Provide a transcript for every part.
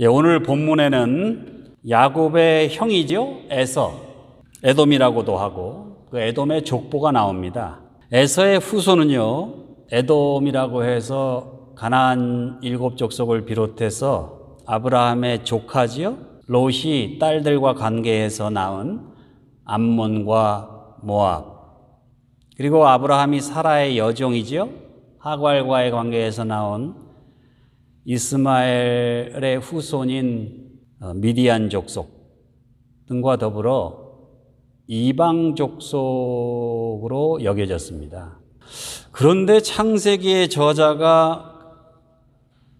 예, 오늘 본문에는 야곱의 형이죠. 에서. 에돔이라고도 하고 그 에돔의 족보가 나옵니다. 에서의 후손은요. 에돔이라고 해서 가나안 일곱 족속을 비롯해서 아브라함의 조카지요. 롯이 딸들과 관계해서 낳은 암몬과 모압. 그리고 아브라함이 사라의 여종이지요. 하갈과의 관계에서 나온 이스마엘의 후손인 어, 미디안 족속 등과 더불어 이방 족속으로 여겨졌습니다. 그런데 창세기의 저자가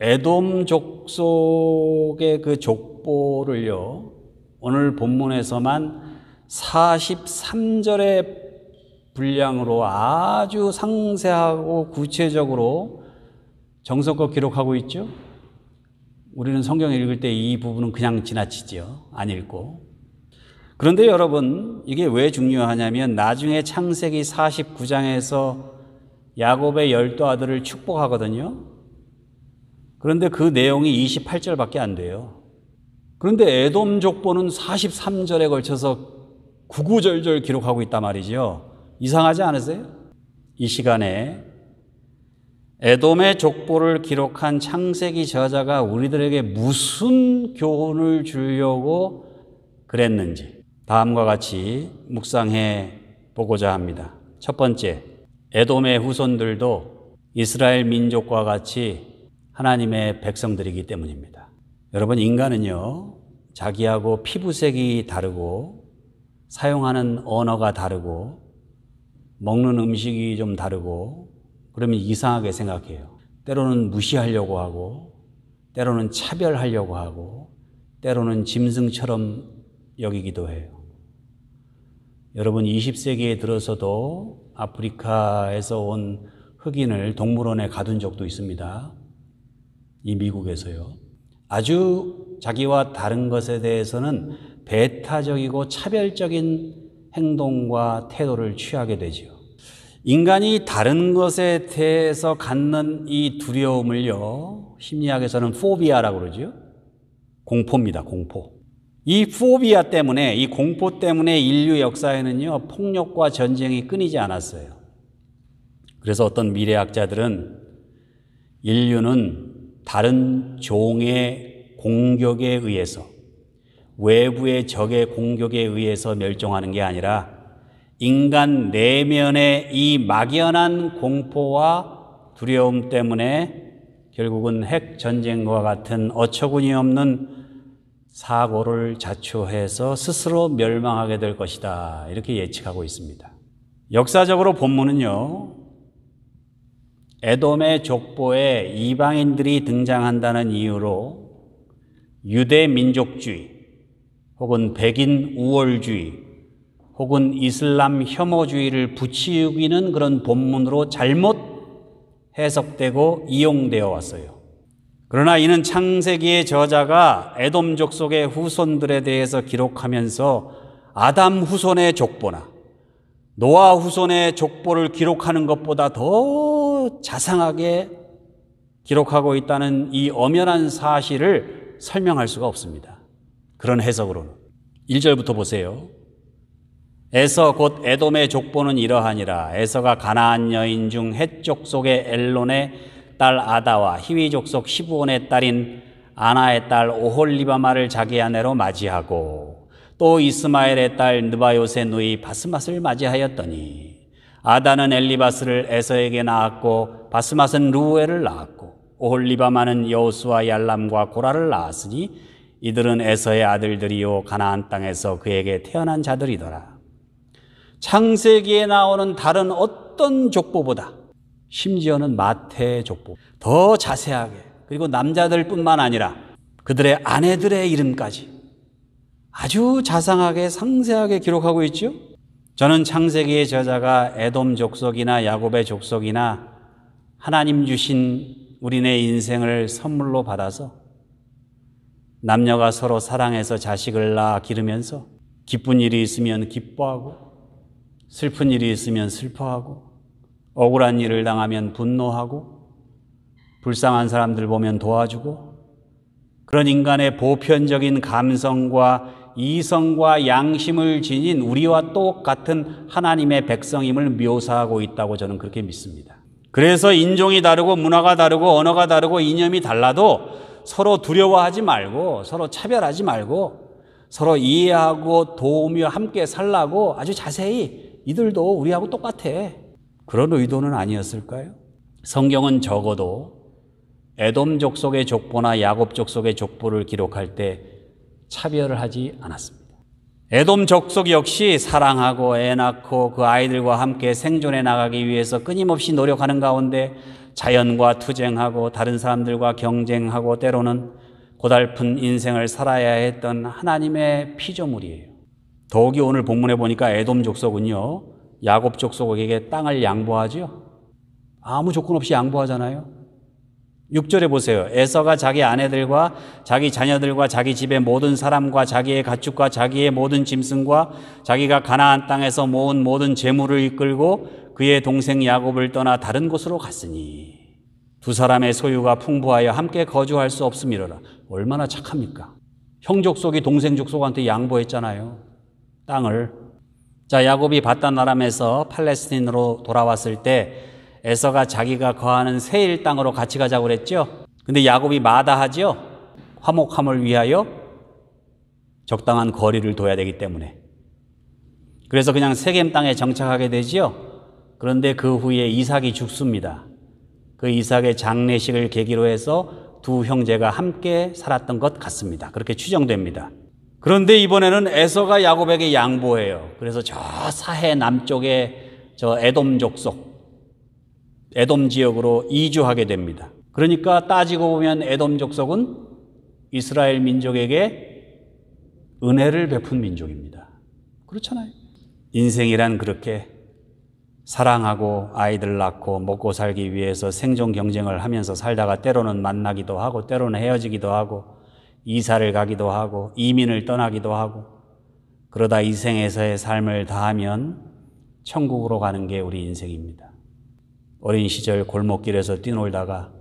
에돔 족속의 그 족보를요, 오늘 본문에서만 43절의 분량으로 아주 상세하고 구체적으로 정성껏 기록하고 있죠? 우리는 성경을 읽을 때 이 부분은 그냥 지나치지안 읽고. 그런데 여러분, 이게 왜 중요하냐면 나중에 창세기 49장에서 야곱의 열두 아들을 축복하거든요. 그런데 그 내용이 28절밖에 안 돼요. 그런데 에돔 족보는 43절에 걸쳐서 구구절절 기록하고 있단 말이죠. 이상하지 않으세요? 이 시간에 에돔의 족보를 기록한 창세기 저자가 우리들에게 무슨 교훈을 주려고 그랬는지 다음과 같이 묵상해 보고자 합니다. 첫 번째, 에돔의 후손들도 이스라엘 민족과 같이 하나님의 백성들이기 때문입니다. 여러분, 인간은요, 자기하고 피부색이 다르고, 사용하는 언어가 다르고, 먹는 음식이 좀 다르고, 그러면 이상하게 생각해요. 때로는 무시하려고 하고, 때로는 차별하려고 하고, 때로는 짐승처럼 여기기도 해요. 여러분, 20세기에 들어서도 아프리카에서 온 흑인을 동물원에 가둔 적도 있습니다. 이 미국에서요. 아주 자기와 다른 것에 대해서는 배타적이고 차별적인 행동과 태도를 취하게 되지 인간이 다른 것에 대해서 갖는 이 두려움을요, 심리학에서는 포비아라고 그러죠. 공포입니다, 공포. 이 포비아 때문에, 이 공포 때문에 인류 역사에는요, 폭력과 전쟁이 끊이지 않았어요. 그래서 어떤 미래학자들은 인류는 다른 종의 공격에 의해서, 외부의 적의 공격에 의해서 멸종하는 게 아니라 인간 내면의 이 막연한 공포와 두려움 때문에 결국은 핵 전쟁과 같은 어처구니 없는 사고를 자초해서 스스로 멸망하게 될 것이다. 이렇게 예측하고 있습니다. 역사적으로 본문은요, 에돔의 족보에 이방인들이 등장한다는 이유로 유대 민족주의 혹은 백인 우월주의 혹은 이슬람 혐오주의를 부추기는 그런 본문으로 잘못 해석되고 이용되어 왔어요. 그러나 이는 창세기의 저자가 에돔족 속의 후손들에 대해서 기록하면서 아담 후손의 족보나 노아 후손의 족보를 기록하는 것보다 더 자상하게 기록하고 있다는 이 엄연한 사실을 설명할 수가 없습니다. 그런 해석으로는. 1절부터 보세요. 에서 곧 에돔의 족보는 이러하니라 에서가 가나안 여인 중 헷족 속의 엘론의 딸 아다와 히위족 속 시부온의 딸인 아나의 딸 오홀리바마를 자기 아내로 맞이하고 또 이스마엘의 딸 느바요세 누이 바스맛을 맞이하였더니 아다는 엘리바스를 에서에게 낳았고 바스맛은 루에를 낳았고 오홀리바마는 여호수와 얄람과 고라를 낳았으니 이들은 에서의 아들들이요 가나안 땅에서 그에게 태어난 자들이더라 창세기에 나오는 다른 어떤 족보보다 심지어는 마태 족보 더 자세하게 그리고 남자들뿐만 아니라 그들의 아내들의 이름까지 아주 자상하게 상세하게 기록하고 있죠. 저는 창세기의 저자가 에돔 족속이나 야곱의 족속이나 하나님 주신 우리네 인생을 선물로 받아서 남녀가 서로 사랑해서 자식을 낳아 기르면서 기쁜 일이 있으면 기뻐하고 슬픈 일이 있으면 슬퍼하고, 억울한 일을 당하면 분노하고, 불쌍한 사람들 보면 도와주고, 그런 인간의 보편적인 감성과 이성과 양심을 지닌 우리와 똑같은 하나님의 백성임을 묘사하고 있다고 저는 그렇게 믿습니다. 그래서 인종이 다르고 문화가 다르고 언어가 다르고 이념이 달라도 서로 두려워하지 말고 서로 차별하지 말고 서로 이해하고 도우며 함께 살라고 아주 자세히 이들도 우리하고 똑같아. 그런 의도는 아니었을까요? 성경은 적어도 에돔 족속의 족보나 야곱 족속의 족보를 기록할 때 차별을 하지 않았습니다. 에돔 족속 역시 사랑하고 애 낳고 그 아이들과 함께 생존해 나가기 위해서 끊임없이 노력하는 가운데 자연과 투쟁하고 다른 사람들과 경쟁하고 때로는 고달픈 인생을 살아야 했던 하나님의 피조물이에요. 더욱이 오늘 본문에 보니까 에돔 족속은요, 야곱 족속에게 땅을 양보하지요. 아무 조건 없이 양보하잖아요. 6절에 보세요. 에서가 자기 아내들과 자기 자녀들과 자기 집의 모든 사람과 자기의 가축과 자기의 모든 짐승과 자기가 가나안 땅에서 모은 모든 재물을 이끌고 그의 동생 야곱을 떠나 다른 곳으로 갔으니 두 사람의 소유가 풍부하여 함께 거주할 수 없음이로라. 얼마나 착합니까? 형 족속이 동생 족속한테 양보했잖아요. 땅을 자 야곱이 바단 나람에서 팔레스틴으로 돌아왔을 때 에서가 자기가 거하는 세일 땅으로 같이 가자고 그랬죠. 근데 야곱이 마다하지요. 화목함을 위하여 적당한 거리를 둬야 되기 때문에. 그래서 그냥 세겜 땅에 정착하게 되지요. 그런데 그 후에 이삭이 죽습니다. 그 이삭의 장례식을 계기로 해서 두 형제가 함께 살았던 것 같습니다. 그렇게 추정됩니다. 그런데 이번에는 에서가 야곱에게 양보해요. 그래서 저 사해 남쪽에 저 에돔 족속, 에돔 지역으로 이주하게 됩니다. 그러니까 따지고 보면 에돔 족속은 이스라엘 민족에게 은혜를 베푼 민족입니다. 그렇잖아요. 인생이란 그렇게 사랑하고 아이들 낳고 먹고 살기 위해서 생존 경쟁을 하면서 살다가 때로는 만나기도 하고 때로는 헤어지기도 하고 이사를 가기도 하고 이민을 떠나기도 하고 그러다 이 생에서의 삶을 다하면 천국으로 가는 게 우리 인생입니다. 어린 시절 골목길에서 뛰놀다가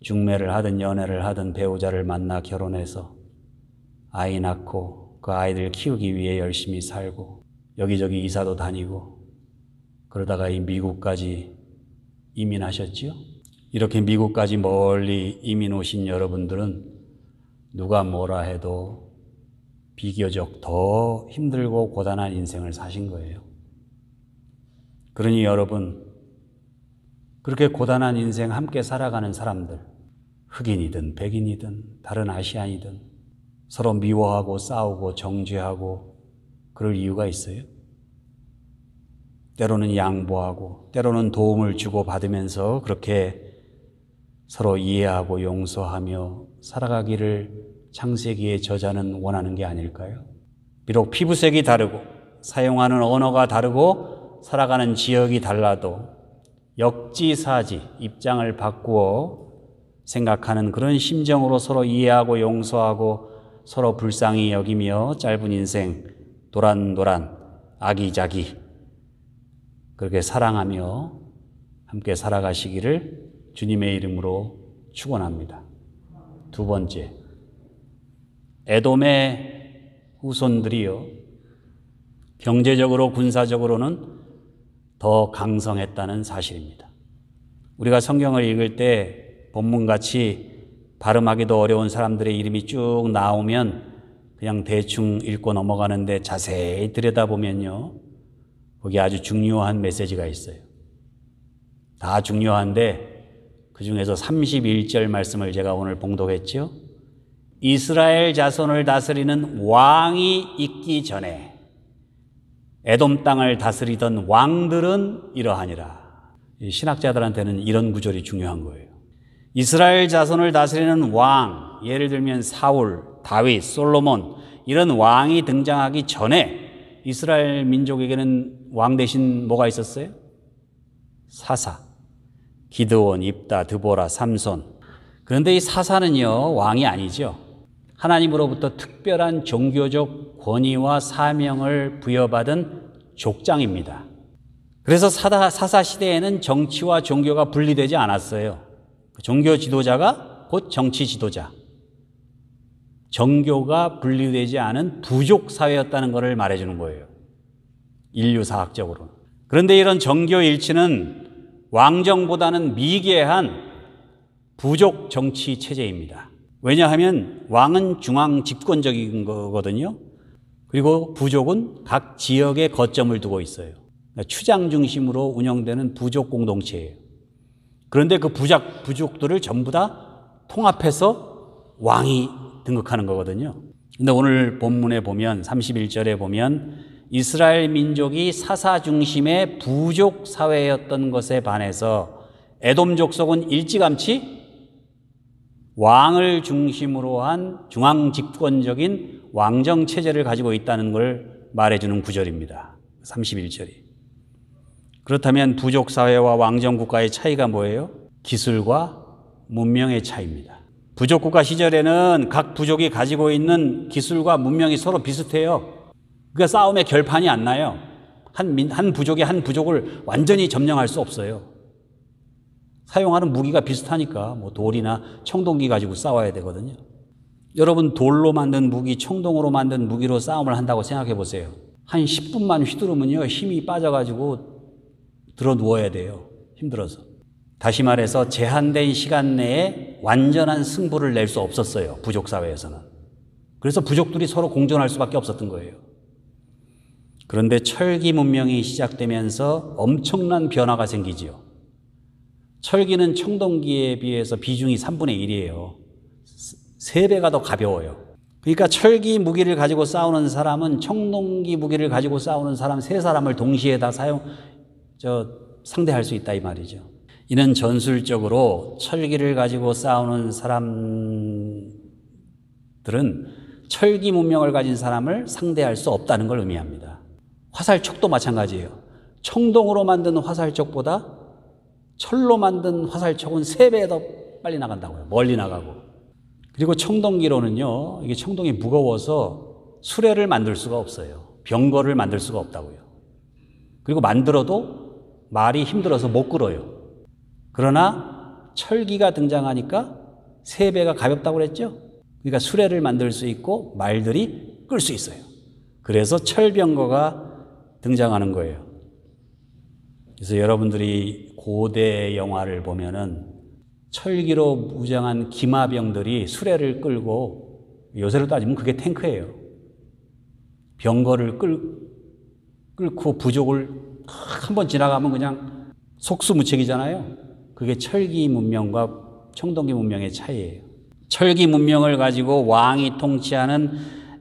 중매를 하든 연애를 하든 배우자를 만나 결혼해서 아이 낳고 그 아이들 키우기 위해 열심히 살고 여기저기 이사도 다니고 그러다가 이 미국까지 이민하셨지요? 이렇게 미국까지 멀리 이민 오신 여러분들은 누가 뭐라 해도 비교적 더 힘들고 고단한 인생을 사신 거예요. 그러니 여러분, 그렇게 고단한 인생 함께 살아가는 사람들, 흑인이든 백인이든 다른 아시안이든 서로 미워하고 싸우고 정죄하고 그럴 이유가 있어요? 때로는 양보하고 때로는 도움을 주고 받으면서 그렇게 서로 이해하고 용서하며 살아가기를 창세기의 저자는 원하는 게 아닐까요? 비록 피부색이 다르고 사용하는 언어가 다르고 살아가는 지역이 달라도 역지사지 입장을 바꾸어 생각하는 그런 심정으로 서로 이해하고 용서하고 서로 불쌍히 여기며 짧은 인생 도란도란 아기자기 그렇게 사랑하며 함께 살아가시기를 주님의 이름으로 축원합니다. 두 번째, 에돔의 후손들이요. 경제적으로 군사적으로는 더 강성했다는 사실입니다. 우리가 성경을 읽을 때 본문같이 발음하기도 어려운 사람들의 이름이 쭉 나오면 그냥 대충 읽고 넘어가는데 자세히 들여다보면요. 거기 아주 중요한 메시지가 있어요. 다 중요한데 그 중에서 31절 말씀을 제가 오늘 봉독했지요. 이스라엘 자손을 다스리는 왕이 있기 전에 에돔 땅을 다스리던 왕들은 이러하니라. 신학자들한테는 이런 구절이 중요한 거예요. 이스라엘 자손을 다스리는 왕, 예를 들면 사울, 다윗, 솔로몬 이런 왕이 등장하기 전에 이스라엘 민족에게는 왕 대신 뭐가 있었어요? 사사. 기드온, 입다, 드보라, 삼손. 그런데 이 사사는요, 왕이 아니죠. 하나님으로부터 특별한 종교적 권위와 사명을 부여받은 족장입니다. 그래서 사다, 사사 시대에는 정치와 종교가 분리되지 않았어요. 그 종교 지도자가 곧 정치 지도자. 정교가 분리되지 않은 부족 사회였다는 것을 말해주는 거예요. 인류사학적으로. 그런데 이런 정교 일치는 왕정보다는 미개한 부족 정치 체제입니다. 왜냐하면 왕은 중앙 집권적인 거거든요. 그리고 부족은 각 지역에 거점을 두고 있어요. 그러니까 추장 중심으로 운영되는 부족 공동체예요. 그런데 그 부작, 부족들을 전부 다 통합해서 왕이 등극하는 거거든요. 근데 오늘 본문에 보면 31절에 보면 이스라엘 민족이 사사 중심의 부족 사회였던 것에 반해서 에돔 족속은 일찌감치 왕을 중심으로 한 중앙 집권적인 왕정 체제를 가지고 있다는 걸 말해주는 구절입니다. 31절이. 그렇다면 부족 사회와 왕정 국가의 차이가 뭐예요? 기술과 문명의 차이입니다. 부족 국가 시절에는 각 부족이 가지고 있는 기술과 문명이 서로 비슷해요. 그러니까 싸움의 결판이 안 나요. 한, 민, 한 부족의 한 부족을 완전히 점령할 수 없어요. 사용하는 무기가 비슷하니까 뭐 돌이나 청동기 가지고 싸워야 되거든요. 여러분 돌로 만든 무기, 청동으로 만든 무기로 싸움을 한다고 생각해 보세요. 한 10분만 휘두르면요. 힘이 빠져가지고 들어 누워야 돼요. 힘들어서. 다시 말해서 제한된 시간 내에 완전한 승부를 낼 수 없었어요. 부족 사회에서는. 그래서 부족들이 서로 공존할 수밖에 없었던 거예요. 그런데 철기 문명이 시작되면서 엄청난 변화가 생기지요. 철기는 청동기에 비해서 비중이 3분의 1이에요. 3배가 더 가벼워요. 그러니까 철기 무기를 가지고 싸우는 사람은 청동기 무기를 가지고 싸우는 사람 세 사람을 동시에 다 사용, 저, 상대할 수 있다 이 말이죠. 이는 전술적으로 철기를 가지고 싸우는 사람들은 철기 문명을 가진 사람을 상대할 수 없다는 걸 의미합니다. 화살촉도 마찬가지예요. 청동으로 만든 화살촉보다 철로 만든 화살촉은 3배 더 빨리 나간다고요. 멀리 나가고. 그리고 청동기로는요, 이게 청동이 무거워서 수레를 만들 수가 없어요. 병거를 만들 수가 없다고요. 그리고 만들어도 말이 힘들어서 못 끌어요. 그러나 철기가 등장하니까 3배가 가볍다고 그랬죠? 그러니까 수레를 만들 수 있고 말들이 끌 수 있어요. 그래서 철병거가 등장하는 거예요. 그래서 여러분들이 고대 영화를 보면은 철기로 무장한 기마병들이 수레를 끌고 요새로 따지면 그게 탱크예요. 병거를 끌, 고 부족을 한 번 지나가면 그냥 속수무책이잖아요. 그게 철기 문명과 청동기 문명의 차이예요. 철기 문명을 가지고 왕이 통치하는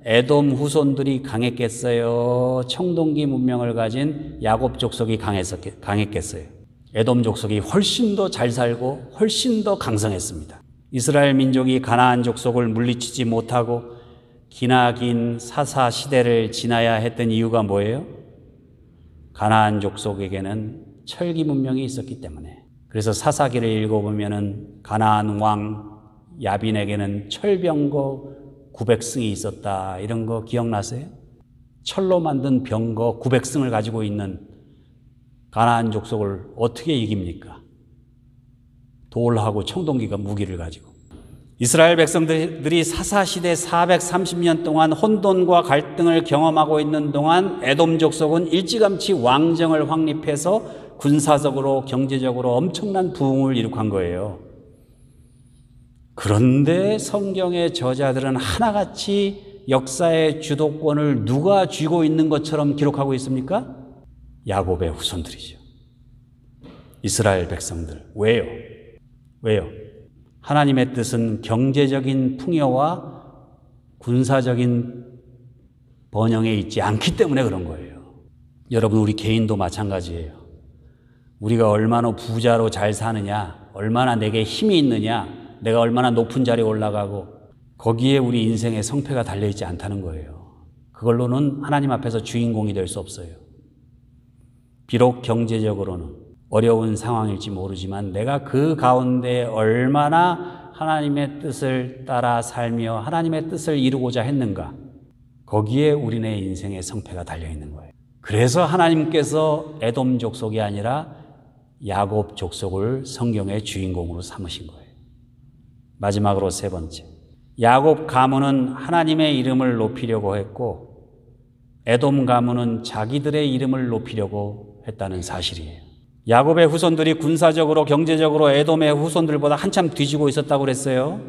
에돔 후손들이 강했겠어요? 청동기 문명을 가진 야곱 족속이 강했겠어요 에돔 족속이 훨씬 더 잘 살고 훨씬 더 강성했습니다. 이스라엘 민족이 가나안 족속을 물리치지 못하고 기나긴 사사 시대를 지나야 했던 이유가 뭐예요? 가나안 족속에게는 철기 문명이 있었기 때문에. 그래서 사사기를 읽어보면은 가나안 왕 야빈에게는 철병거 900승이 있었다. 이런 거 기억나세요? 철로 만든 병거 900승을 가지고 있는 가나안 족속을 어떻게 이깁니까? 돌하고 청동기가 무기를 가지고. 이스라엘 백성들이 사사시대 430년 동안 혼돈과 갈등을 경험하고 있는 동안 에돔 족속은 일찌감치 왕정을 확립해서 군사적으로 경제적으로 엄청난 부흥을 이룩한 거예요. 그런데 성경의 저자들은 하나같이 역사의 주도권을 누가 쥐고 있는 것처럼 기록하고 있습니까? 야곱의 후손들이죠. 이스라엘 백성들. 왜요? 왜요? 하나님의 뜻은 경제적인 풍요와 군사적인 번영에 있지 않기 때문에 그런 거예요. 여러분, 우리 개인도 마찬가지예요. 우리가 얼마나 부자로 잘 사느냐, 얼마나 내게 힘이 있느냐, 내가 얼마나 높은 자리에 올라가고 거기에 우리 인생의 성패가 달려있지 않다는 거예요. 그걸로는 하나님 앞에서 주인공이 될 수 없어요. 비록 경제적으로는 어려운 상황일지 모르지만 내가 그 가운데 얼마나 하나님의 뜻을 따라 살며 하나님의 뜻을 이루고자 했는가. 거기에 우리네 인생의 성패가 달려 있는 거예요. 그래서 하나님께서 애돔 족속이 아니라 야곱 족속을 성경의 주인공으로 삼으신 거예요. 마지막으로 세 번째. 야곱 가문은 하나님의 이름을 높이려고 했고 에돔 가문은 자기들의 이름을 높이려고 했다는 사실이에요. 야곱의 후손들이 군사적으로 경제적으로 에돔의 후손들보다 한참 뒤지고 있었다고 그랬어요.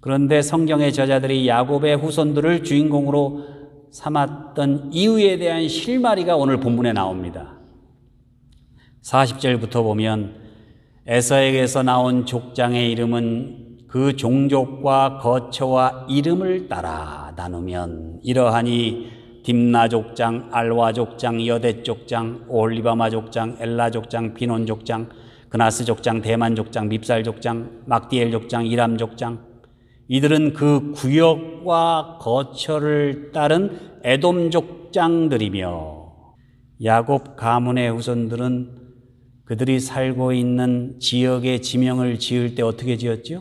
그런데 성경의 저자들이 야곱의 후손들을 주인공으로 삼았던 이유에 대한 실마리가 오늘 본문에 나옵니다. 40절부터 보면 에서에게서 나온 족장의 이름은 그 종족과 거처와 이름을 따라 나누면 이러하니 딤나족장 알와족장, 여대족장, 올리바마족장, 엘라족장, 비논족장, 그나스족장, 대만족장, 밉살족장, 막디엘족장, 이람족장 이들은 그 구역과 거처를 따른 애돔족장들이며 야곱 가문의 후손들은 그들이 살고 있는 지역의 지명을 지을 때 어떻게 지었지요?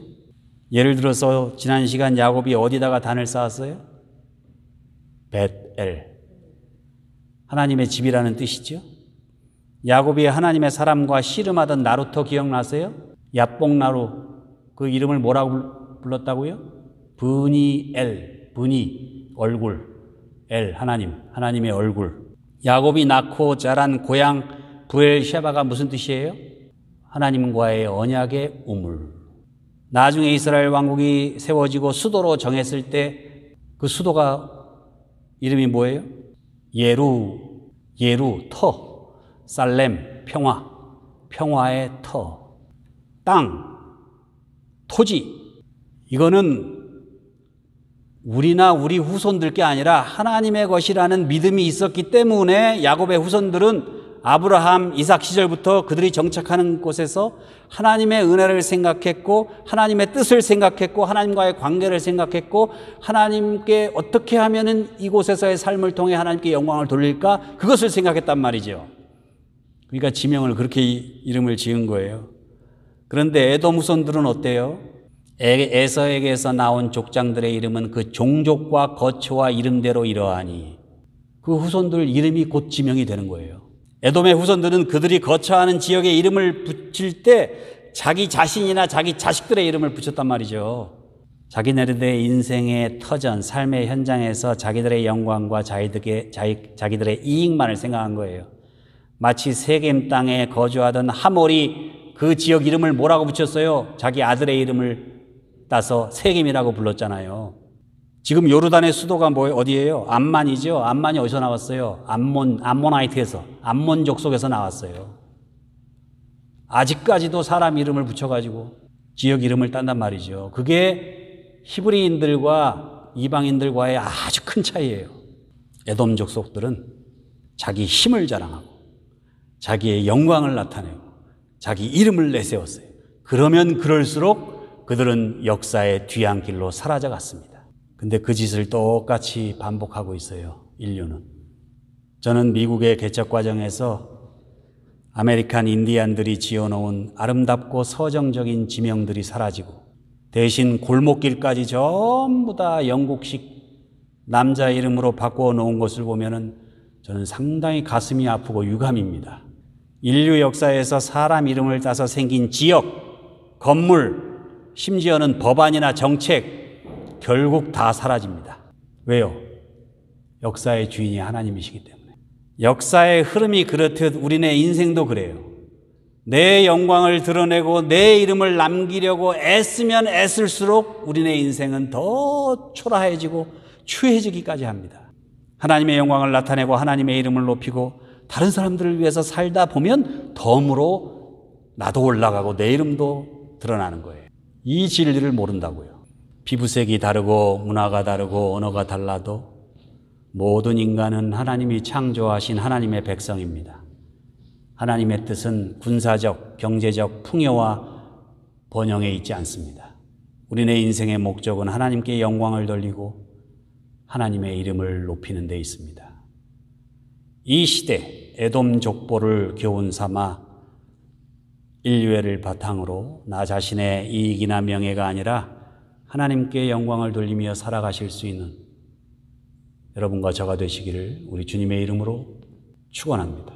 예를 들어서 지난 시간 야곱이 어디다가 단을 쌓았어요? 벳엘. 하나님의 집이라는 뜻이죠. 야곱이 하나님의 사람과 씨름하던 나루터 기억나세요? 야뽕나루. 그 이름을 뭐라고 불렀다고요? 분이엘. 분이. 얼굴. 엘. 하나님. 하나님의 얼굴. 야곱이 낳고 자란 고향 부엘셰바가 무슨 뜻이에요? 하나님과의 언약의 우물. 나중에 이스라엘 왕국이 세워지고 수도로 정했을 때 그 수도가 이름이 뭐예요? 예루, 예루, 터, 살렘, 평화, 평화의 터, 땅, 토지. 이거는 우리나 우리 후손들 게 아니라 하나님의 것이라는 믿음이 있었기 때문에 야곱의 후손들은 아브라함, 이삭 시절부터 그들이 정착하는 곳에서 하나님의 은혜를 생각했고, 하나님의 뜻을 생각했고, 하나님과의 관계를 생각했고, 하나님께 어떻게 하면은 이곳에서의 삶을 통해 하나님께 영광을 돌릴까? 그것을 생각했단 말이죠. 그러니까 지명을 그렇게 이름을 지은 거예요. 그런데 에도무선들은 어때요? 에서에게서 나온 족장들의 이름은 그 종족과 거처와 이름대로 이러하니 그 후손들 이름이 곧 지명이 되는 거예요. 에돔의 후손들은 그들이 거처하는 지역에 이름을 붙일 때 자기 자신이나 자기 자식들의 이름을 붙였단 말이죠. 자기네들의 인생의 터전, 삶의 현장에서 자기들의 영광과 자기들의, 자기, 들의 이익만을 생각한 거예요. 마치 세겜 땅에 거주하던 하몰이 그 지역 이름을 뭐라고 붙였어요? 자기 아들의 이름을 따서 세겜이라고 불렀잖아요. 지금 요르단의 수도가 뭐 어디예요? 암만이죠. 암만이 어디서 나왔어요? 암몬 암몬아이트에서 암몬족 속에서 나왔어요. 아직까지도 사람 이름을 붙여가지고 지역 이름을 딴단 말이죠. 그게 히브리인들과 이방인들과의 아주 큰 차이예요. 에돔족 속들은 자기 힘을 자랑하고 자기의 영광을 나타내고 자기 이름을 내세웠어요. 그러면 그럴수록 그들은 역사의 뒤안길로 사라져갔습니다. 근데 그 짓을 똑같이 반복하고 있어요. 인류는. 저는 미국의 개척 과정에서 아메리칸 인디안들이 지어놓은 아름답고 서정적인 지명들이 사라지고 대신 골목길까지 전부 다 영국식 남자 이름으로 바꾸어 놓은 것을 보면은 저는 상당히 가슴이 아프고 유감입니다. 인류 역사에서 사람 이름을 따서 생긴 지역, 건물, 심지어는 법안이나 정책, 결국 다 사라집니다. 왜요? 역사의 주인이 하나님이시기 때문에. 역사의 흐름이 그렇듯 우리네 인생도 그래요. 내 영광을 드러내고 내 이름을 남기려고 애쓰면 애쓸수록 우리네 인생은 더 초라해지고 추해지기까지 합니다. 하나님의 영광을 나타내고 하나님의 이름을 높이고 다른 사람들을 위해서 살다 보면 덤으로 나도 올라가고 내 이름도 드러나는 거예요. 이 진리를 모른다고요. 피부색이 다르고 문화가 다르고 언어가 달라도 모든 인간은 하나님이 창조하신 하나님의 백성입니다. 하나님의 뜻은 군사적, 경제적 풍요와 번영에 있지 않습니다. 우리네 인생의 목적은 하나님께 영광을 돌리고 하나님의 이름을 높이는 데 있습니다. 이 시대 에돔 족보를 교훈 삼아 인류애를 바탕으로 나 자신의 이익이나 명예가 아니라 하나님께 영광을 돌리며 살아가실 수 있는 여러분과 저가 되시기를 우리 주님의 이름으로 축원합니다.